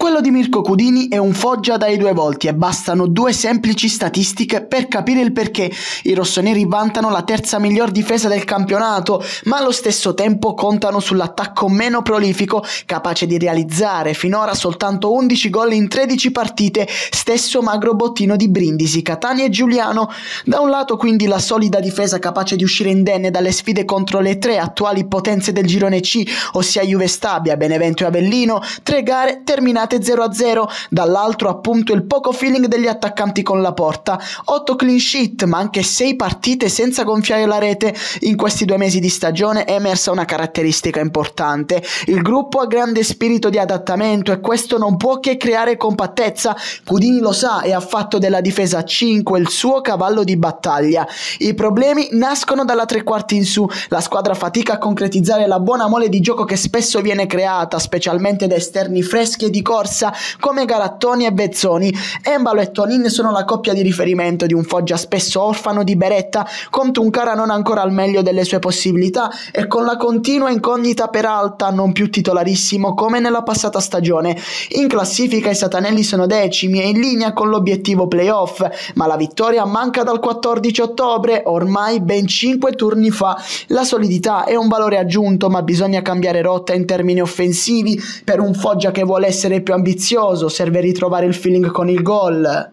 Quello di Mirko Cudini è un foggia dai due volti e bastano due semplici statistiche per capire il perché. I rossoneri vantano la terza miglior difesa del campionato, ma allo stesso tempo contano sull'attacco meno prolifico, capace di realizzare finora soltanto 11 gol in 13 partite, stesso magro bottino di Brindisi, Catania e Giuliano. Da un lato quindi la solida difesa capace di uscire indenne dalle sfide contro le tre attuali potenze del girone C, ossia Juve Stabia, Benevento e Avellino, tre gare terminate giocate 0-0, dall'altro appunto il poco feeling degli attaccanti con la porta, 8 clean sheet ma anche 6 partite senza gonfiare la rete, in questi due mesi di stagione è emersa una caratteristica importante, il gruppo ha grande spirito di adattamento e questo non può che creare compattezza, Cudini lo sa e ha fatto della difesa 5 il suo cavallo di battaglia, i problemi nascono dalla tre quarti in su, la squadra fatica a concretizzare la buona mole di gioco che spesso viene creata, specialmente da esterni freschi e di corpo, corsa come Garattoni e Bezzoni. Embalo e Tonin sono la coppia di riferimento di un Foggia spesso orfano di Beretta contro un Cara non ancora al meglio delle sue possibilità e con la continua incognita per alta, non più titolarissimo come nella passata stagione. In classifica i Satanelli sono decimi e in linea con l'obiettivo playoff, ma la vittoria manca dal 14 ottobre, ormai ben 5 turni fa. La solidità è un valore aggiunto, ma bisogna cambiare rotta in termini offensivi per un Foggia che vuole essere più più ambizioso, serve ritrovare il feeling con il gol,